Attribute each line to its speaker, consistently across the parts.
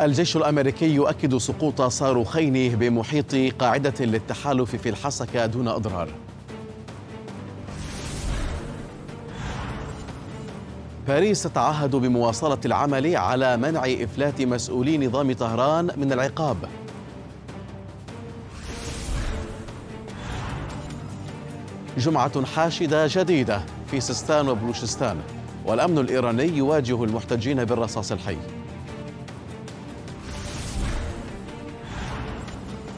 Speaker 1: الجيش الامريكي يؤكد سقوط صاروخين بمحيط قاعده للتحالف في الحسكه دون اضرار. باريس تتعهد بمواصله العمل على منع افلات مسؤولي نظام طهران من العقاب. جمعه حاشده جديده في سستان وبلوشستان والامن الايراني يواجه المحتجين بالرصاص الحي.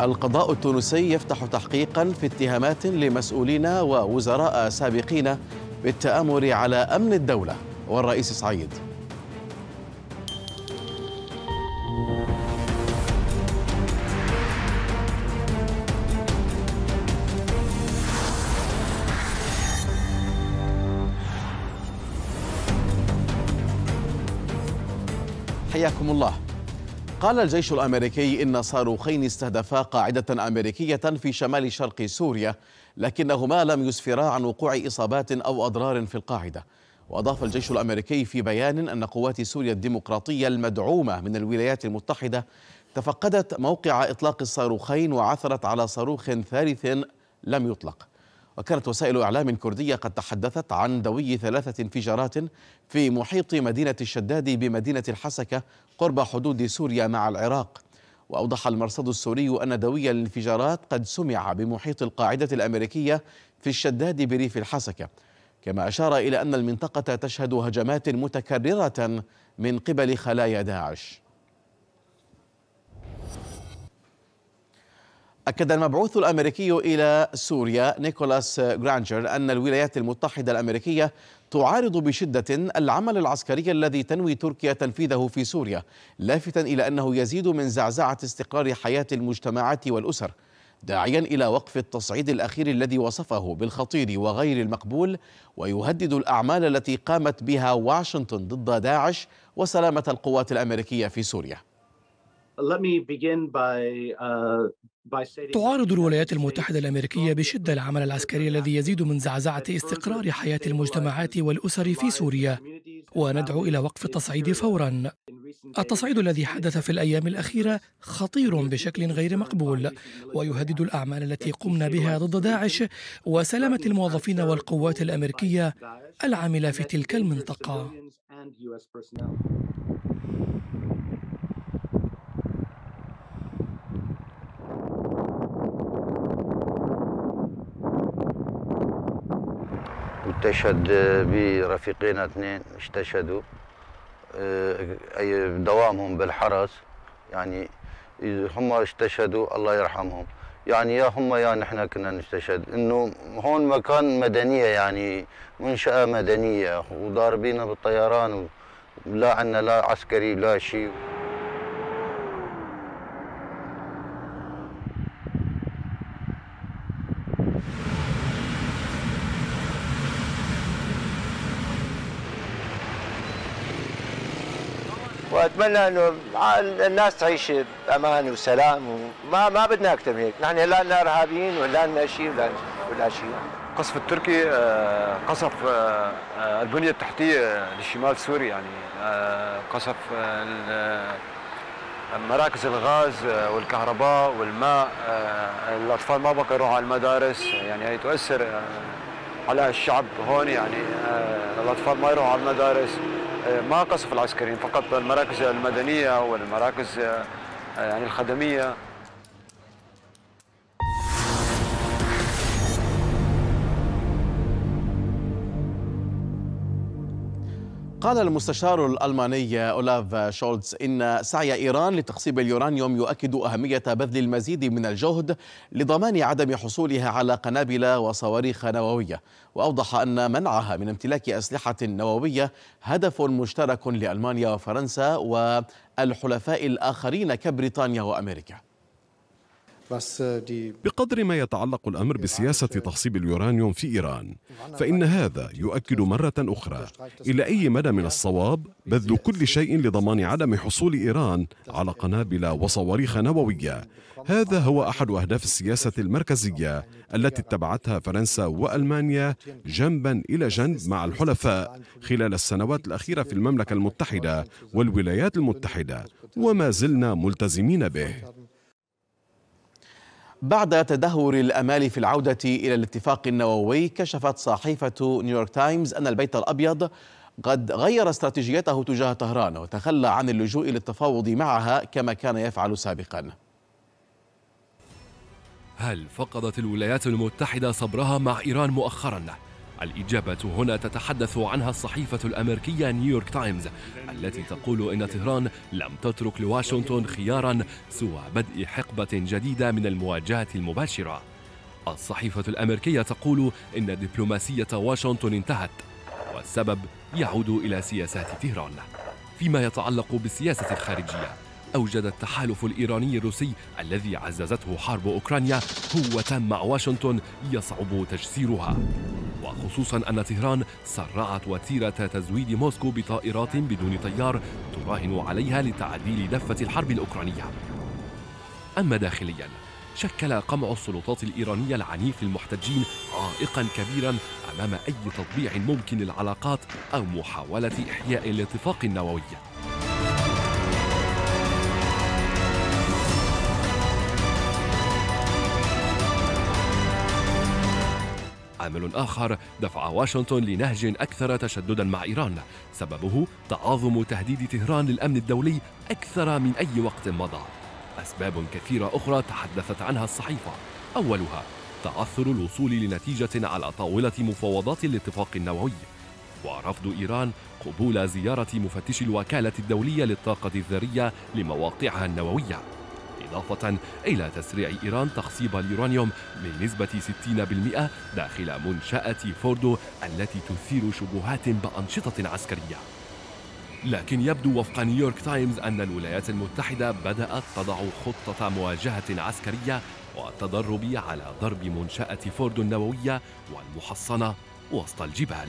Speaker 1: القضاء التونسي يفتح تحقيقا في اتهامات لمسؤولين ووزراء سابقين بالتآمر على أمن الدولة والرئيس سعيد حياكم الله قال الجيش الامريكي ان صاروخين استهدفا قاعده امريكيه في شمال شرق سوريا لكنهما لم يسفرا عن وقوع اصابات او اضرار في القاعده واضاف الجيش الامريكي في بيان ان قوات سوريا الديمقراطيه المدعومه من الولايات المتحده تفقدت موقع اطلاق الصاروخين وعثرت على صاروخ ثالث لم يطلق وكانت وسائل إعلام كردية قد تحدثت عن دوي ثلاثة انفجارات في محيط مدينة الشداد بمدينة الحسكة قرب حدود سوريا مع العراق وأوضح المرصد السوري أن دوي الانفجارات قد سمع بمحيط القاعدة الأمريكية في الشداد بريف الحسكة كما أشار إلى أن المنطقة تشهد هجمات متكررة من قبل خلايا داعش أكد المبعوث الأمريكي إلى سوريا نيكولاس جرانجر أن الولايات المتحدة الأمريكية تعارض بشدة العمل العسكري الذي تنوي تركيا تنفيذه في سوريا لافتا إلى أنه يزيد من زعزعة استقرار حياة المجتمعات والأسر داعيا إلى وقف التصعيد الأخير الذي وصفه بالخطير وغير المقبول ويهدد الأعمال التي قامت بها واشنطن ضد داعش وسلامة القوات الأمريكية في سوريا
Speaker 2: Uh,
Speaker 3: تعارض الولايات المتحدة الأمريكية بشدة العمل العسكري الذي يزيد من زعزعة استقرار حياة المجتمعات والأسر في سوريا وندعو إلى وقف التصعيد فورا التصعيد الذي حدث في الأيام الأخيرة خطير بشكل غير مقبول ويهدد الأعمال التي قمنا بها ضد داعش وسلامة الموظفين والقوات الأمريكية العاملة في تلك المنطقة
Speaker 2: استشهد برفيقين اثنين استشهدوا آه، أي دوامهم بالحرس يعني هم استشهدوا الله يرحمهم يعني يا هم يا نحن كنا نستشهد انه هون مكان مدنيه يعني منشاه مدنيه وضاربينا بالطيران ولا عندنا لا عسكري لا شيء
Speaker 4: نتمنى انه الناس تعيش بامان وسلام وما ما بدنا اكثر من هيك، نحن لا لنا ارهابيين ولا لنا شيء ولا ولا
Speaker 2: شيء.
Speaker 3: القصف التركي آه، قصف آه، آه، البنيه التحتيه لشمال
Speaker 5: سوريا يعني قصف مراكز الغاز والكهرباء والماء الاطفال ما بقى يروحوا على المدارس يعني هي تؤثر على الشعب هون يعني الاطفال ما يروحوا على المدارس آه، ما قصف العسكريين فقط المراكز المدنية والمراكز آه، يعني
Speaker 3: الخدمية قال
Speaker 1: المستشار الألماني أولاف شولتز إن سعي إيران لتخصيب اليورانيوم يؤكد أهمية بذل المزيد من الجهد لضمان عدم حصولها على قنابل وصواريخ نووية وأوضح أن منعها من امتلاك أسلحة نووية هدف مشترك لألمانيا وفرنسا والحلفاء الآخرين كبريطانيا
Speaker 3: وأمريكا بقدر ما يتعلق الأمر بسياسة تخصيب اليورانيوم في إيران فإن هذا يؤكد مرة أخرى إلى أي مدى من الصواب بذل كل شيء لضمان عدم حصول إيران على قنابل وصواريخ نووية هذا هو أحد أهداف السياسة المركزية التي اتبعتها فرنسا وألمانيا جنبا إلى جنب مع الحلفاء خلال السنوات الأخيرة في المملكة المتحدة والولايات المتحدة وما زلنا ملتزمين به
Speaker 1: بعد تدهور الامال في العوده الى الاتفاق النووي كشفت صحيفه نيويورك تايمز ان البيت الابيض قد غير استراتيجيته تجاه طهران وتخلى عن اللجوء للتفاوض معها كما كان يفعل سابقا
Speaker 3: هل فقدت الولايات المتحده صبرها مع ايران مؤخرا الإجابة هنا تتحدث عنها الصحيفة الأمريكية نيويورك تايمز التي تقول إن طهران لم تترك لواشنطن خيارا سوى بدء حقبة جديدة من المواجهة المباشرة الصحيفة الأمريكية تقول إن دبلوماسية واشنطن انتهت والسبب يعود إلى سياسات طهران فيما يتعلق بالسياسة الخارجية أوجد التحالف الإيراني الروسي الذي عززته حرب أوكرانيا قوة مع واشنطن يصعب تجسيرها وخصوصا أن طهران سرعت وتيرة تزويد موسكو بطائرات بدون طيار تراهن عليها لتعديل دفة الحرب الأوكرانية أما داخليا شكل قمع السلطات الإيرانية العنيف للمحتجين عائقا كبيرا أمام أي تطبيع ممكن للعلاقات أو محاولة إحياء الاتفاق النووي عامل آخر دفع واشنطن لنهج أكثر تشددا مع إيران سببه تعاظم تهديد طهران للأمن الدولي أكثر من أي وقت مضى أسباب كثيرة أخرى تحدثت عنها الصحيفة أولها تعثر الوصول لنتيجة على طاولة مفاوضات الاتفاق النووي ورفض إيران قبول زيارة مفتش الوكالة الدولية للطاقة الذرية لمواقعها النووية إضافة إلى تسريع إيران تخصيب اليورانيوم بنسبة 60% داخل منشأة فوردو التي تثير شبهات بأنشطة عسكرية لكن يبدو وفق نيويورك تايمز أن الولايات المتحدة بدأت تضع خطة مواجهة عسكرية والتدرب على ضرب منشأة فوردو النووية والمحصنة وسط الجبال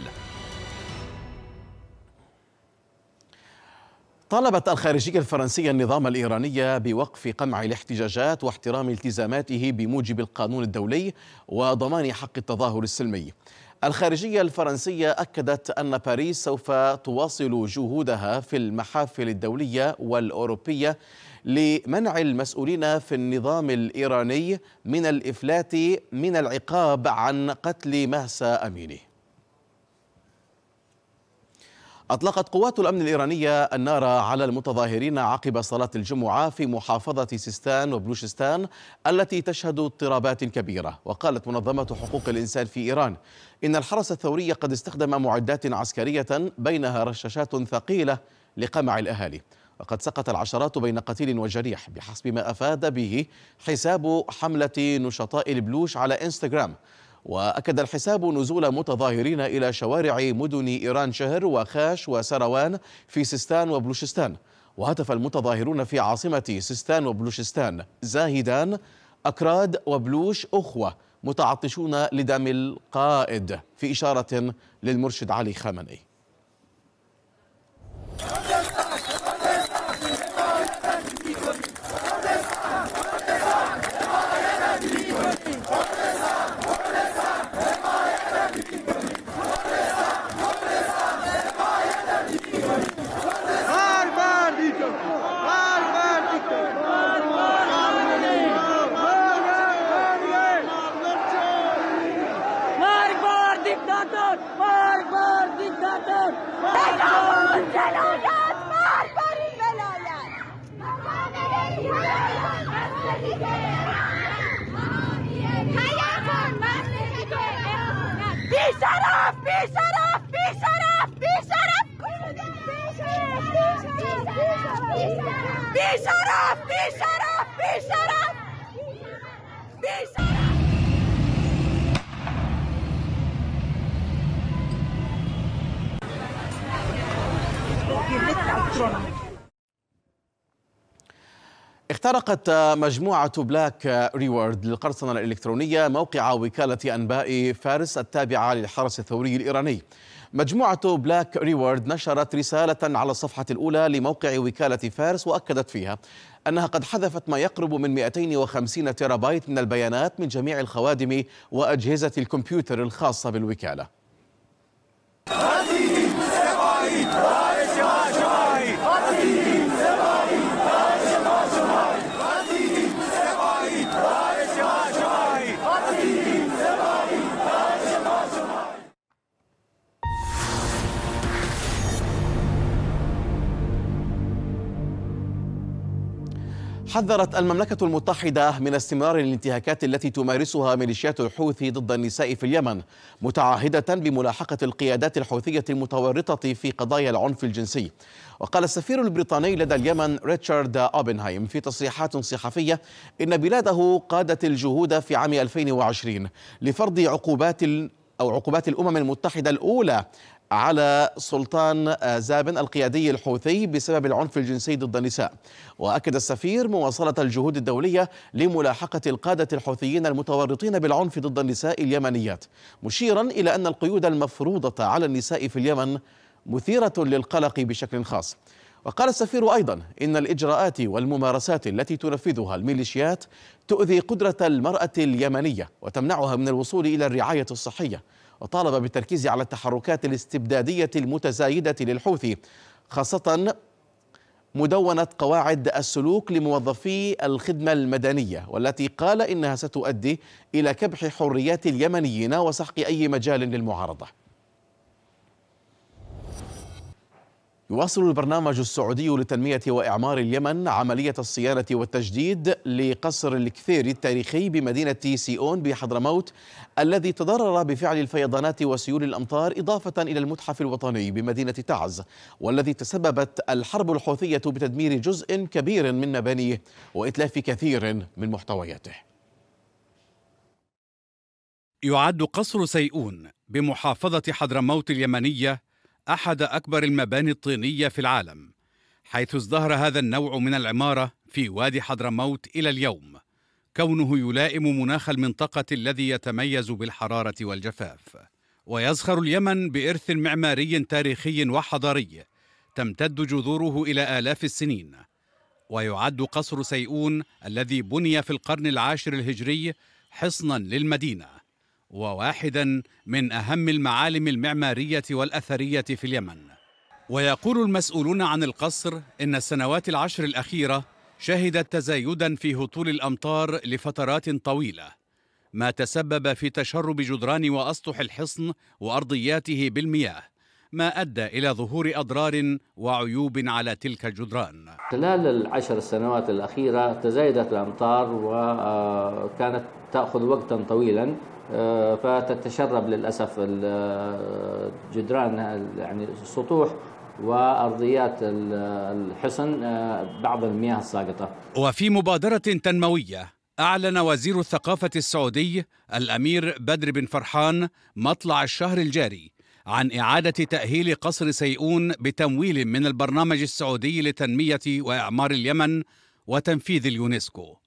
Speaker 1: طالبت الخارجية الفرنسية النظام الإيراني بوقف قمع الاحتجاجات واحترام التزاماته بموجب القانون الدولي وضمان حق التظاهر السلمي الخارجية الفرنسية أكدت أن باريس سوف تواصل جهودها في المحافل الدولية والأوروبية لمنع المسؤولين في النظام الإيراني من الإفلات من العقاب عن قتل مهسا أميني أطلقت قوات الأمن الإيرانية النار على المتظاهرين عقب صلاة الجمعة في محافظة سيستان وبلوشستان التي تشهد اضطرابات كبيرة وقالت منظمة حقوق الإنسان في إيران إن الحرس الثوري قد استخدم معدات عسكرية بينها رشاشات ثقيلة لقمع الأهالي وقد سقط العشرات بين قتيل وجريح بحسب ما أفاد به حساب حملة نشطاء البلوش على إنستغرام وأكد الحساب نزول متظاهرين إلى شوارع مدن إيران شهر وخاش وسروان في سستان وبلوشستان وهتف المتظاهرون في عاصمة سستان وبلوشستان زاهدان أكراد وبلوش أخوة متعطشون لدم القائد في إشارة للمرشد علي خامنئي
Speaker 3: شرف في شرف في شرف في
Speaker 5: شرف
Speaker 1: اخترقت مجموعة بلاك ريورد للقرصنة الإلكترونية موقع وكالة أنباء فارس التابعة للحرس الثوري الإيراني مجموعة بلاك ريورد نشرت رسالة على الصفحة الأولى لموقع وكالة فارس وأكدت فيها أنها قد حذفت ما يقرب من 250 تيرابايت من البيانات من جميع الخوادم وأجهزة الكمبيوتر الخاصة بالوكالة حذرت المملكة المتحدة من استمرار الانتهاكات التي تمارسها ميليشيات الحوثي ضد النساء في اليمن متعهدة بملاحقة القيادات الحوثية المتورطة في قضايا العنف الجنسي وقال السفير البريطاني لدى اليمن ريتشارد أوبنهايم في تصريحات صحفية إن بلاده قادت الجهود في عام 2020 لفرض عقوبات أو عقوبات الأمم المتحدة الأولى على سلطان آه، زابن القيادي الحوثي بسبب العنف الجنسي ضد النساء وأكد السفير مواصلة الجهود الدولية لملاحقة القادة الحوثيين المتورطين بالعنف ضد النساء اليمنيات مشيرا إلى أن القيود المفروضة على النساء في اليمن مثيرة للقلق بشكل خاص وقال السفير أيضا إن الإجراءات والممارسات التي تنفذها الميليشيات تؤذي قدرة المرأة اليمنية وتمنعها من الوصول إلى الرعاية الصحية وطالب بالتركيز على التحركات الاستبدادية المتزايدة للحوثي خاصة مدونة قواعد السلوك لموظفي الخدمة المدنية والتي قال إنها ستؤدي إلى كبح حريات اليمنيين وسحق أي مجال للمعارضة يواصل البرنامج السعودي لتنمية وإعمار اليمن عملية الصيانة والتجديد لقصر الكثيري التاريخي بمدينة سيئون بحضرموت الذي تضرر بفعل الفيضانات وسيول الأمطار إضافة إلى المتحف الوطني بمدينة تعز والذي تسببت الحرب الحوثية بتدمير جزء كبير من مبانيه وإتلاف كثير
Speaker 2: من محتوياته يعد قصر سيئون بمحافظة حضرموت اليمنية أحد أكبر المباني الطينية في العالم حيث ازدهر هذا النوع من العمارة في وادي حضرموت إلى اليوم كونه يلائم مناخ المنطقة الذي يتميز بالحرارة والجفاف ويزخر اليمن بإرث معماري تاريخي وحضاري تمتد جذوره إلى آلاف السنين ويعد قصر سيئون الذي بني في القرن العاشر الهجري حصنا للمدينه وواحدا من أهم المعالم المعمارية والأثرية في اليمن ويقول المسؤولون عن القصر إن السنوات العشر الأخيرة شهدت تزايدا في هطول الأمطار لفترات طويلة ما تسبب في تشرب جدران وأسطح الحصن وأرضياته بالمياه ما أدى إلى ظهور أضرار وعيوب على تلك الجدران خلال العشر سنوات الأخيرة تزايدت
Speaker 4: الأمطار وكانت تأخذ وقتا طويلا آه، فتتشرب للاسف الجدران آه، يعني السطوح
Speaker 5: وارضيات الحصن آه، بعض المياه الساقطه.
Speaker 2: وفي مبادره تنمويه أعلن وزير الثقافة السعودي الأمير بدر بن فرحان مطلع الشهر الجاري عن إعادة تأهيل قصر سيئون بتمويل من البرنامج السعودي لتنمية وإعمار اليمن وتنفيذ اليونسكو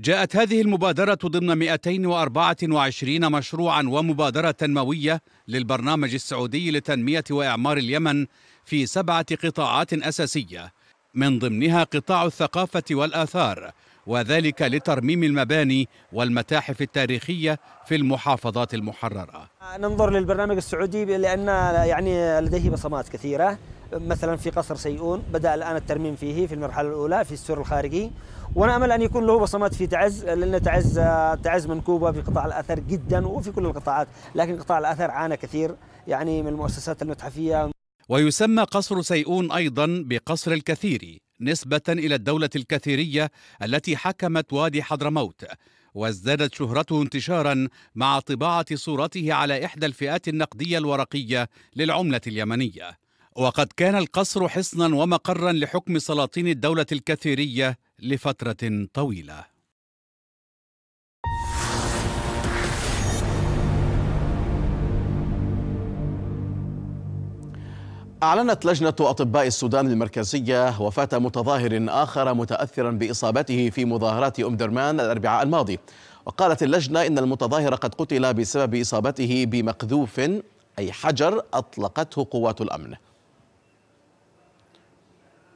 Speaker 2: جاءت هذه المبادرة ضمن 224 مشروعا ومبادرة تنموية للبرنامج السعودي لتنمية وإعمار اليمن في سبعة قطاعات أساسية من ضمنها قطاع الثقافة والآثار وذلك لترميم المباني والمتاحف التاريخية في المحافظات المحررة
Speaker 5: ننظر للبرنامج السعودي لأن يعني لديه بصمات كثيرة مثلا في قصر سيئون بدأ الآن الترميم فيه في المرحلة الأولى في السور الخارجي ونأمل أن يكون له بصمات في تعز لأن تعز تعز منكوبة في قطاع الأثر جدا وفي كل القطاعات لكن قطاع الأثر عانى كثير يعني من المؤسسات المتحفية
Speaker 2: ويسمى قصر سيئون أيضا بقصر الكثيري نسبة إلى الدولة الكثيرية التي حكمت وادي حضرموت وازدادت شهرته انتشارا مع طباعة صورته على إحدى الفئات النقدية الورقية للعملة اليمنية وقد كان القصر حصنا ومقرا لحكم سلاطين الدولة الكثيرية لفترة طويلة
Speaker 1: أعلنت لجنة أطباء السودان المركزية وفاة متظاهر آخر متأثرا بإصابته في مظاهرات أم درمان الأربعاء الماضي وقالت اللجنة إن المتظاهر قد قتل بسبب إصابته بمقذوف أي حجر أطلقته قوات الأمن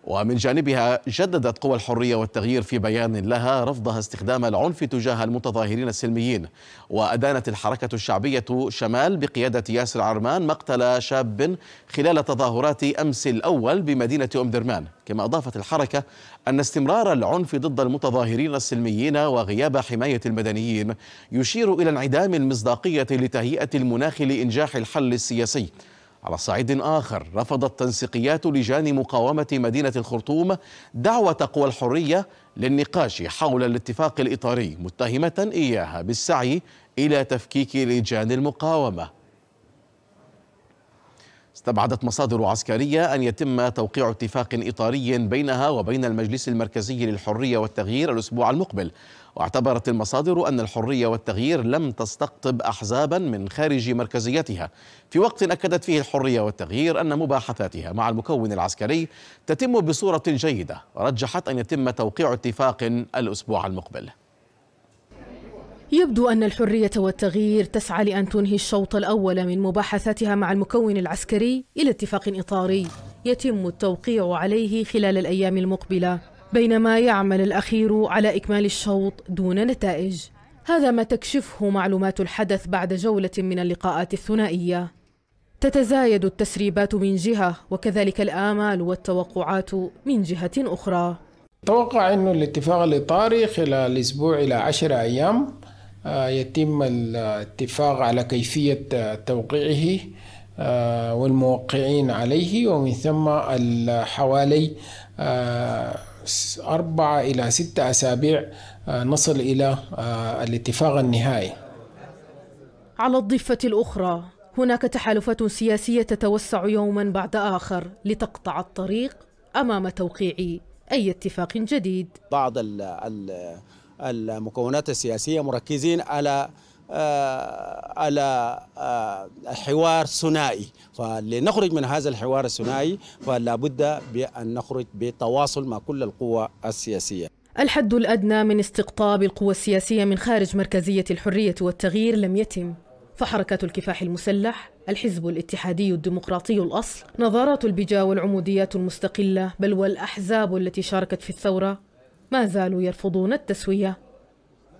Speaker 1: ومن جانبها جددت قوى الحرية والتغيير في بيان لها رفضها استخدام العنف تجاه المتظاهرين السلميين وأدانت الحركة الشعبية شمال بقيادة ياسر عرمان مقتل شاب خلال تظاهرات أمس الأول بمدينة أم درمان كما أضافت الحركة أن استمرار العنف ضد المتظاهرين السلميين وغياب حماية المدنيين يشير إلى انعدام المصداقية لتهيئة المناخ لإنجاح الحل السياسي على صعيد آخر رفضت تنسيقيات لجان مقاومة مدينة الخرطوم دعوة قوى الحرية للنقاش حول الاتفاق الإطاري متهمة إياها بالسعي إلى تفكيك لجان المقاومة استبعدت مصادر عسكرية أن يتم توقيع اتفاق إطاري بينها وبين المجلس المركزي للحرية والتغيير الأسبوع المقبل واعتبرت المصادر أن الحرية والتغيير لم تستقطب أحزابا من خارج مركزيتها في وقت أكدت فيه الحرية والتغيير أن مباحثاتها مع المكون العسكري تتم بصورة جيدة ورجحت أن يتم توقيع اتفاق الأسبوع المقبل
Speaker 4: يبدو أن الحرية والتغيير تسعى لأن تنهي الشوط الأول من مباحثاتها مع المكون العسكري إلى اتفاق إطاري يتم التوقيع عليه خلال الأيام المقبلة بينما يعمل الأخير على إكمال الشوط دون نتائج هذا ما تكشفه معلومات الحدث بعد جولة من اللقاءات الثنائية تتزايد التسريبات من جهة وكذلك الآمال والتوقعات من جهة أخرى
Speaker 1: أتوقع أنه الاتفاق الإطاري خلال أسبوع إلى عشرة أيام آه، يتم الاتفاق على كيفية توقيعه آه، والموقعين عليه ومن ثم حوالي آه، أربعة إلى ستة أسابيع آه، نصل إلى آه، الاتفاق النهائي
Speaker 4: على الضفة الأخرى هناك تحالفات سياسية تتوسع يوما بعد آخر لتقطع الطريق أمام توقيع أي اتفاق جديد
Speaker 2: بعض
Speaker 5: المكونات السياسية مركزين على آه، على آه، حوار ثنائي فلنخرج من هذا الحوار الثنائي فلا بد
Speaker 1: بأن نخرج بتواصل مع كل القوى السياسية
Speaker 4: الحد الأدنى من استقطاب القوى السياسية من خارج مركزية الحرية والتغيير لم يتم فحركة الكفاح المسلح الحزب الاتحادي الديمقراطي الأصل نظارات البجا والعموديات المستقلة بل والأحزاب التي شاركت في الثورة ما زالوا يرفضون التسوية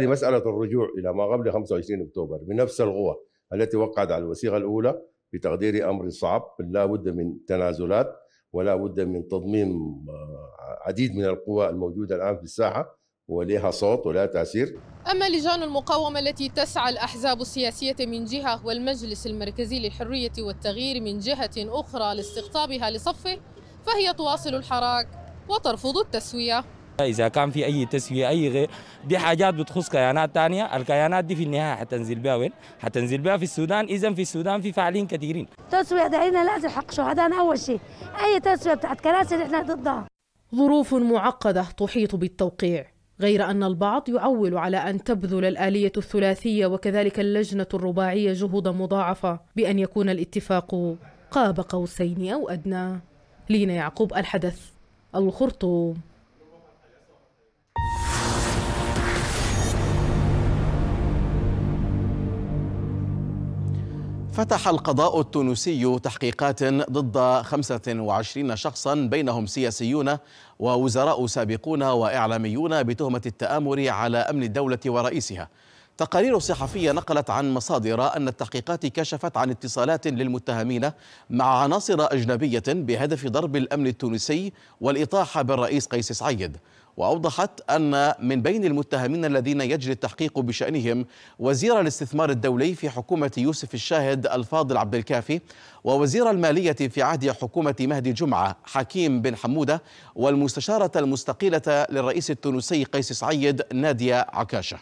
Speaker 2: هذه مسألة الرجوع إلى ما قبل 25 أكتوبر بنفس القوة التي وقعت على الوثيقة الأولى بتقدير أمر صعب لا بد من تنازلات ولا بد من تضميم آه، عديد من القوى الموجودة الآن في الساحة ولها صوت ولها تأثير
Speaker 4: أما لجان المقاومة التي تسعى الأحزاب السياسية من جهة والمجلس المركزي للحرية والتغيير من جهة أخرى لاستقطابها لصفه فهي تواصل الحراك وترفض التسوية
Speaker 5: إذا كان في أي تسوية أي غير دي حاجات بتخص كيانات تانية الكيانات دي في النهاية حتنزل بها وين؟ حتنزل بها في السودان إذا في السودان في فاعلين كثيرين
Speaker 4: تسوية دعينا لازم حق شهداءنا أول شيء أي تسوية بتاعت كراسي نحن ضدها ظروف معقدة تحيط بالتوقيع غير أن البعض يعول على أن تبذل الآلية الثلاثية وكذلك اللجنة الرباعية جهودا مضاعفة بأن يكون الاتفاق قاب قوسين أو أدنى لينا يعقوب الحدث الخرطوم
Speaker 1: فتح القضاء التونسي تحقيقات ضد 25 شخصا بينهم سياسيون ووزراء سابقون واعلاميون بتهمه التامر على امن الدوله ورئيسها تقارير صحفية نقلت عن مصادر أن التحقيقات كشفت عن اتصالات للمتهمين مع عناصر أجنبية بهدف ضرب الأمن التونسي والإطاحة بالرئيس قيس سعيد وأوضحت أن من بين المتهمين الذين يجري التحقيق بشأنهم وزير الاستثمار الدولي في حكومة يوسف الشاهد الفاضل عبد الكافي ووزير المالية في عهد حكومة مهدي جمعة حكيم بن حمودة والمستشارة المستقيلة للرئيس التونسي قيس سعيد نادية عكاشه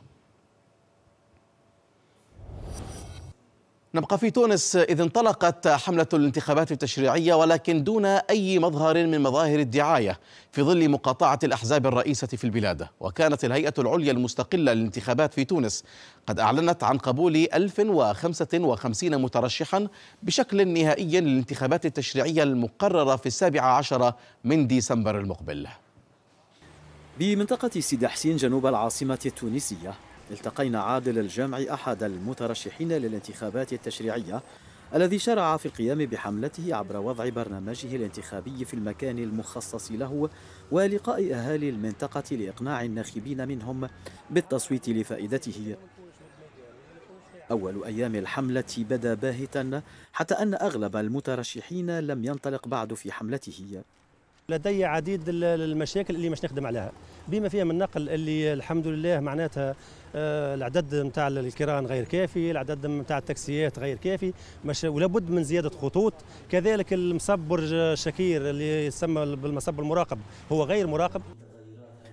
Speaker 1: نبقى في تونس إذ انطلقت حملة الانتخابات التشريعية ولكن دون أي مظهر من مظاهر الدعاية في ظل مقاطعة الأحزاب الرئيسة في البلاد وكانت الهيئة العليا المستقلة للانتخابات في تونس قد أعلنت عن قبول 1055 مترشحا بشكل نهائي للانتخابات التشريعية المقررة في السابع عشر
Speaker 5: من ديسمبر المقبل بمنطقة سيدي حسين جنوب العاصمة التونسية التقينا عادل الجمعي أحد المترشحين للانتخابات التشريعية الذي شرع في القيام بحملته عبر وضع برنامجه الانتخابي في المكان المخصص له ولقاء أهالي المنطقة لإقناع الناخبين منهم بالتصويت لفائدته أول أيام الحملة بدا باهتا حتى أن أغلب المترشحين لم ينطلق بعد في حملته لدي عديد المشاكل اللي مش نخدم عليها بما فيها من النقل اللي الحمد لله معناتها آه، العدد نتاع الكيران غير كافي العدد نتاع التاكسيات غير كافي مش ولابد من زياده خطوط كذلك المصب برج شكير اللي يسمى بالمصب المراقب هو غير مراقب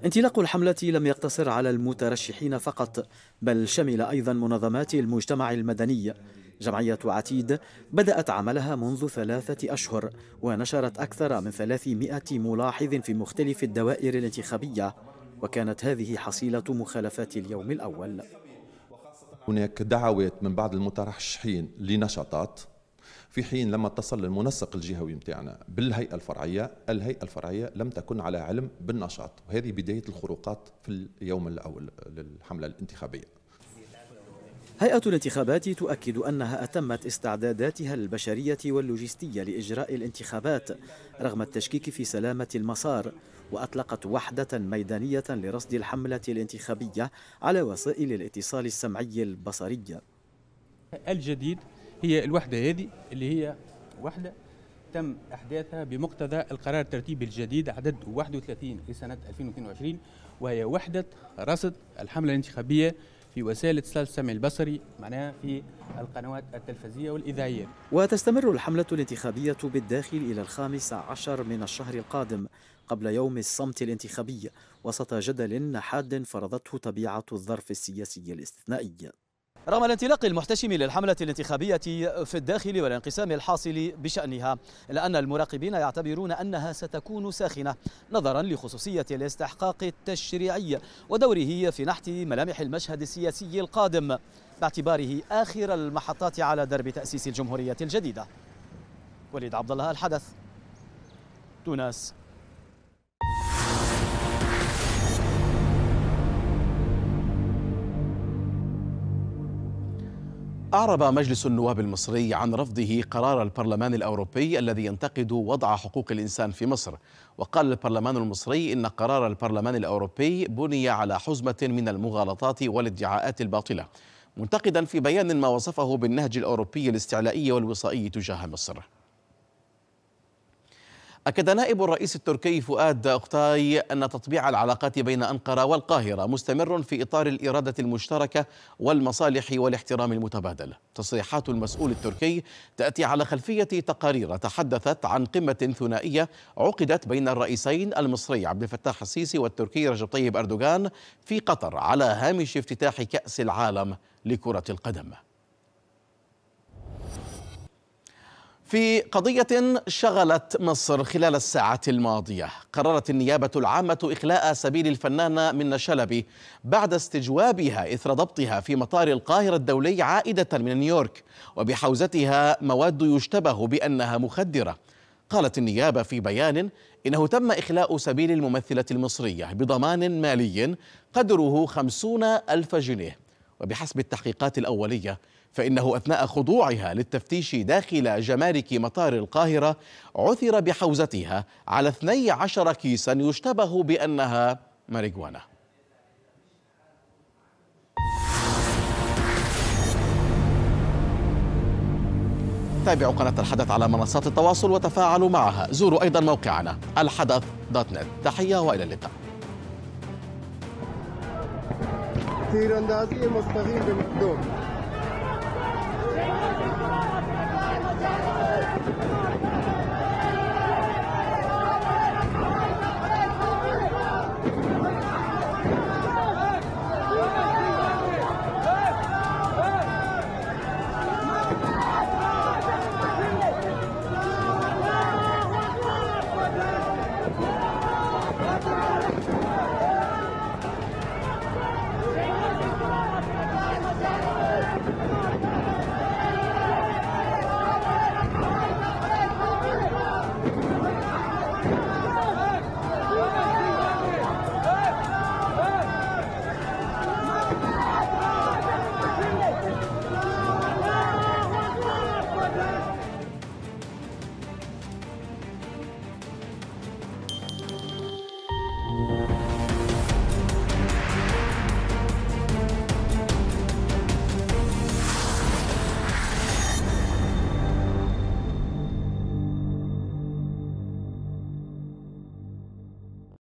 Speaker 5: انطلاق الحملة لم يقتصر على المترشحين فقط بل شمل أيضا منظمات المجتمع المدني جمعية عتيد بدأت عملها منذ ثلاثة أشهر ونشرت أكثر من 300 ملاحظ في مختلف الدوائر الانتخابية وكانت هذه حصيلة مخالفات اليوم الأول
Speaker 2: هناك دعوات من بعض المترشحين لنشاطات في حين لما اتصل المنسق الجهوي متاعنا بالهيئة الفرعية الهيئة
Speaker 5: الفرعية لم تكن على علم بالنشاط وهذه بداية الخروقات في اليوم الأول للحملة الانتخابية هيئة الانتخابات تؤكد أنها أتمت استعداداتها البشرية واللوجستية لإجراء الانتخابات رغم التشكيك في سلامة المسار وأطلقت وحدة ميدانية لرصد الحملة الانتخابية على وسائل الاتصال السمعي البصرية
Speaker 2: الجديد هي الوحدة هذه اللي هي وحدة تم احداثها بمقتضى القرار الترتيبي الجديد عدد 31 لسنه 2022 وهي وحده رصد الحمله الانتخابيه في وسائل الاتصال السمعي البصري معناها في القنوات التلفزية
Speaker 5: والإذاعية وتستمر الحملة الانتخابية بالداخل إلى الخامس عشر من الشهر القادم قبل يوم الصمت الانتخابي وسط جدل حاد فرضته طبيعة الظرف السياسي الاستثنائي رغم الانطلاق المحتشم للحملة الانتخابية في الداخل والانقسام الحاصل بشأنها إلا أن المراقبين يعتبرون أنها ستكون ساخنة نظرا لخصوصية الاستحقاق التشريعي ودوره في نحت ملامح المشهد السياسي القادم باعتباره آخر المحطات على درب تأسيس الجمهورية الجديدة وليد عبد الله الحدث تونس
Speaker 1: أعرب مجلس النواب المصري عن رفضه قرار البرلمان الأوروبي الذي ينتقد وضع حقوق الإنسان في مصر وقال البرلمان المصري إن قرار البرلمان الأوروبي بني على حزمة من المغالطات والادعاءات الباطلة منتقدا في بيان ما وصفه بالنهج الأوروبي الاستعلائي والوصائي تجاه مصر أكد نائب الرئيس التركي فؤاد أختاي أن تطبيع العلاقات بين أنقرة والقاهرة مستمر في إطار الإرادة المشتركة والمصالح والاحترام المتبادل تصريحات المسؤول التركي تأتي على خلفية تقارير تحدثت عن قمة ثنائية عقدت بين الرئيسين المصري عبد الفتاح السيسي والتركي رجب طيب أردوغان في قطر على هامش افتتاح كأس العالم لكرة القدم في قضية شغلت مصر خلال الساعة الماضية قررت النيابة العامة إخلاء سبيل الفنانة من شلبي بعد استجوابها إثر ضبطها في مطار القاهرة الدولي عائدة من نيويورك وبحوزتها مواد يشتبه بأنها مخدرة قالت النيابة في بيان إنه تم إخلاء سبيل الممثلة المصرية بضمان مالي قدره خمسون ألف جنيه وبحسب التحقيقات الأولية فإنه أثناء خضوعها للتفتيش داخل جمارك مطار القاهرة عثر بحوزتها على 12 كيسا يشتبه بأنها ماريجوانا تابعوا قناة الحدث على منصات التواصل وتفاعلوا معها زوروا أيضا موقعنا الحدث دوت نت تحية وإلى اللقاء
Speaker 2: تيراندازي مستغيب بالمخدوم Thank you.